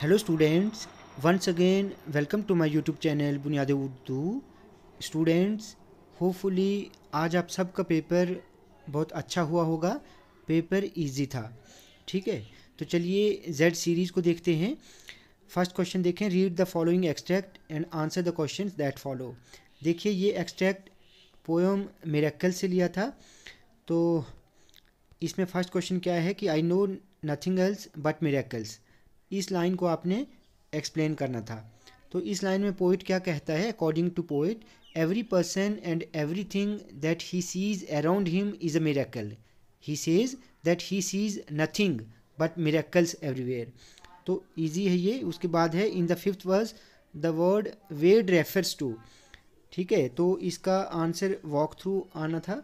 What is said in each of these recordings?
hello students once again welcome to my YouTube channel Buniyad Urdu students hopefully आज आप सबका paper बहुत अच्छा हुआ होगा पेपर इजी था ठीक है तो चलिए जेड सीरीज़ को देखते हैं फर्स्ट क्वेश्चन देखें read the following extract and answer the question that follow देखिए ये एक्सट्रैक्ट पोएम मेरेक्ल से लिया था तो इसमें फर्स्ट क्वेश्चन क्या है कि I know nothing else but miracles इस लाइन को आपने एक्सप्लेन करना था तो इस लाइन में पोइट क्या कहता है according to poet every person and every thing that he sees around him is a miracle he says that he sees nothing but miracles everywhere तो ईजी है ये उसके बाद है in the fifth verse the word wade refers to ठीक है तो इसका आंसर वॉक थ्रू आना था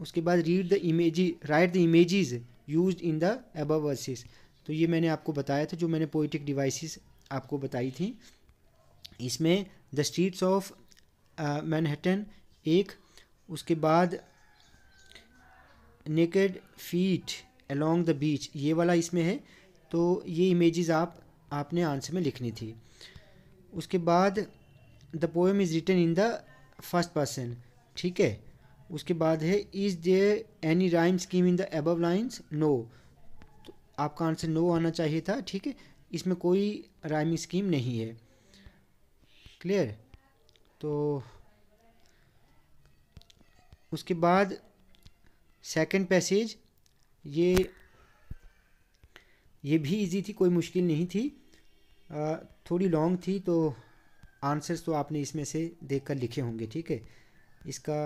उसके बाद read the image write the images use in the above verses तो ये मैंने आपको बताया था जो मैंने पोइटिक डिवाइसेस आपको बताई थी इसमें द स्ट्रीट्स ऑफ मैनहटन एक उसके बाद naked feet along the beach ये वाला इसमें है तो ये इमेजेस आप आपने आंसर में लिखनी थी उसके बाद the poem is written in the first person ठीक है उसके बाद है is there any rhyme scheme in the above lines no आपका आंसर नो आना चाहिए था ठीक है इसमें कोई राइमिंग स्कीम नहीं है क्लियर तो उसके बाद सेकंड पैसेज ये ये भी इजी थी कोई मुश्किल नहीं थी आ, थोड़ी लॉन्ग थी तो आंसर्स तो आपने इसमें से देखकर लिखे होंगे ठीक है इसका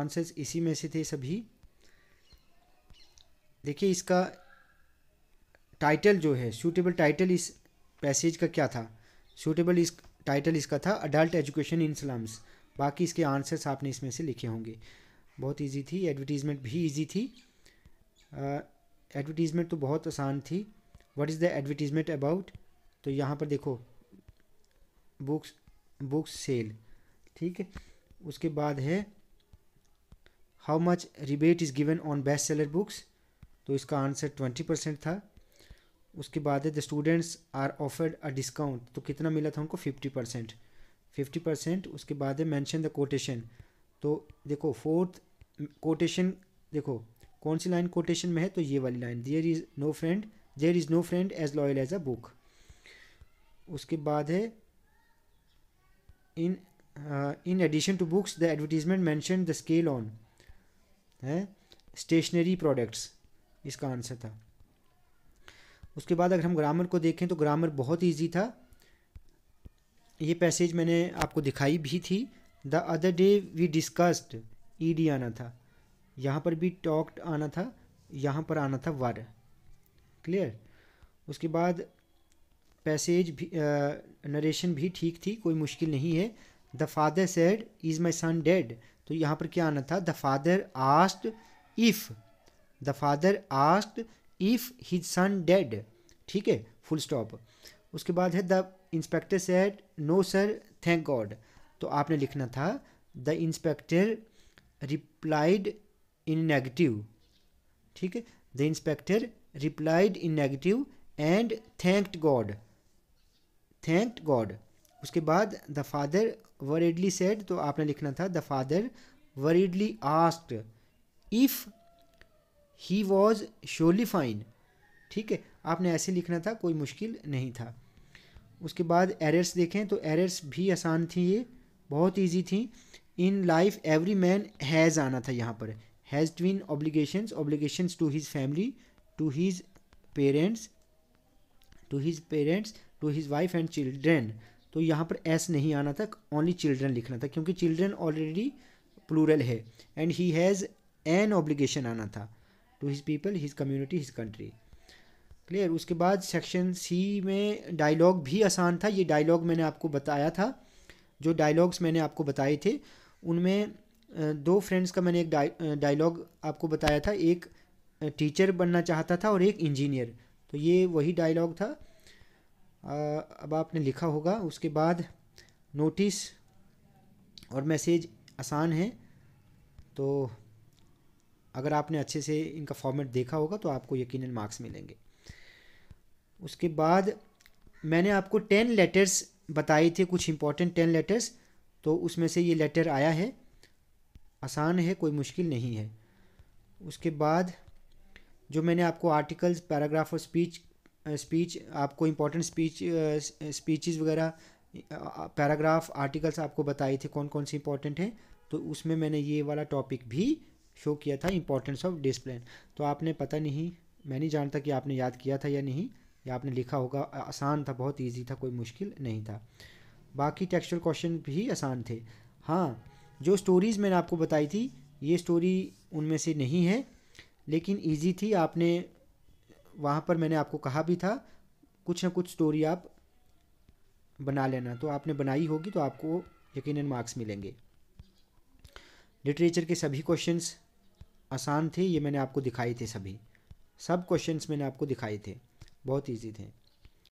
आंसर्स इसी में से थे सभी देखिए इसका टाइटल जो है सूटेबल टाइटल इस पैसेज का क्या था सूटेबल इस टाइटल इसका था अडल्ट एजुकेशन इन स्लम्स बाकी इसके आंसर्स आपने इसमें से लिखे होंगे बहुत इजी थी एडवर्टीज़मेंट भी इजी थी एडवर्टीज़मेंट uh, तो बहुत आसान थी what is the advertisement about तो यहाँ पर देखो बुक्स बुक्स सेल ठीक है उसके बाद है how much rebate is given on best seller books तो इसका आंसर ट्वेंटी परसेंट था उसके बाद है the students are offered a discount तो कितना मिला था उनको फिफ्टी परसेंट फिफ्टी परसेंट उसके बाद है मैंशन द कोटेशन तो देखो फोर्थ कोटेशन देखो कौन सी लाइन कोटेशन में है तो ये वाली line there is no friend there is no friend as loyal as a book उसके बाद है in in addition to books the advertisement mention the scale on है स्टेशनरी प्रोडक्ट्स इसका आंसर था उसके बाद अगर हम ग्रामर को देखें तो ग्रामर बहुत ईजी था ये पैसेज मैंने आपको दिखाई भी थी the other day we discussed E D आना था यहाँ पर भी टॉक्ड आना था यहाँ पर आना था वर क्लियर उसके बाद पैसेज भी नरेशन भी ठीक थी कोई मुश्किल नहीं है the father said is my son dead तो यहाँ पर क्या आना था the father asked if the father asked if his son dead ठीक है फुल स्टॉप उसके बाद है the inspector said no sir thank God तो आपने लिखना था the inspector replied in negative ठीक है the inspector replied in negative and thanked God thanked God उसके बाद द फादर वरीडली सेड तो आपने लिखना था the father worriedly asked if he was surely fine ठीक है आपने ऐसे लिखना था कोई मुश्किल नहीं था उसके बाद एरर्स देखें तो एरर्स भी आसान थी ये बहुत ईजी थी in life every man has आना था यहाँ पर has twin obligation obligations to his family to his parents to his parents to his wife and children तो यहाँ पर एस नहीं आना था ओनली चिल्ड्रेन लिखना था क्योंकि चिल्ड्रेन ऑलरेडी प्लूरल है and he has an obligation आना था to his people his community his country clear उसके बाद सेक्शन सी में डायलॉग भी आसान था ये डायलॉग मैंने आपको बताया था जो डायलॉग्स मैंने आपको बताए थे उनमें दो फ्रेंड्स का मैंने एक डायलॉग आपको बताया था एक टीचर बनना चाहता था और एक इंजीनियर तो ये वही डायलॉग था आ, अब आपने लिखा होगा उसके बाद नोटिस और मैसेज आसान है तो अगर आपने अच्छे से इनका फॉर्मेट देखा होगा तो आपको यकीन मार्क्स मिलेंगे उसके बाद मैंने आपको टेन लेटर्स बताए थे कुछ इंपॉर्टेंट टेन लेटर्स तो उसमें से ये लेटर आया है आसान है कोई मुश्किल नहीं है उसके बाद जो मैंने आपको आर्टिकल्स पैराग्राफ और स्पीच स्पीच आपको इम्पोर्टेंट स्पीच स्पीचेस वगैरह पैराग्राफ आर्टिकल्स आपको बताए थे कौन कौन से इंपॉर्टेंट हैं तो उसमें मैंने ये वाला टॉपिक भी शो किया था इंपॉर्टेंस ऑफ डिसप्लिन तो आपने पता नहीं मैं नहीं जानता कि आपने याद किया था या नहीं या आपने लिखा होगा आसान था बहुत ईजी था कोई मुश्किल नहीं था बाकी टेक्सचुअल क्वेश्चन भी आसान थे हाँ जो स्टोरीज़ मैंने आपको बताई थी ये स्टोरी उनमें से नहीं है लेकिन ईजी थी आपने वहाँ पर मैंने आपको कहा भी था कुछ ना कुछ स्टोरी आप बना लेना तो आपने बनाई होगी तो आपको यकीनन मार्क्स मिलेंगे लिटरेचर के सभी क्वेश्चंस आसान थी ये मैंने आपको दिखाई थी सभी सब क्वेश्चंस मैंने आपको दिखाए थे बहुत ईजी थे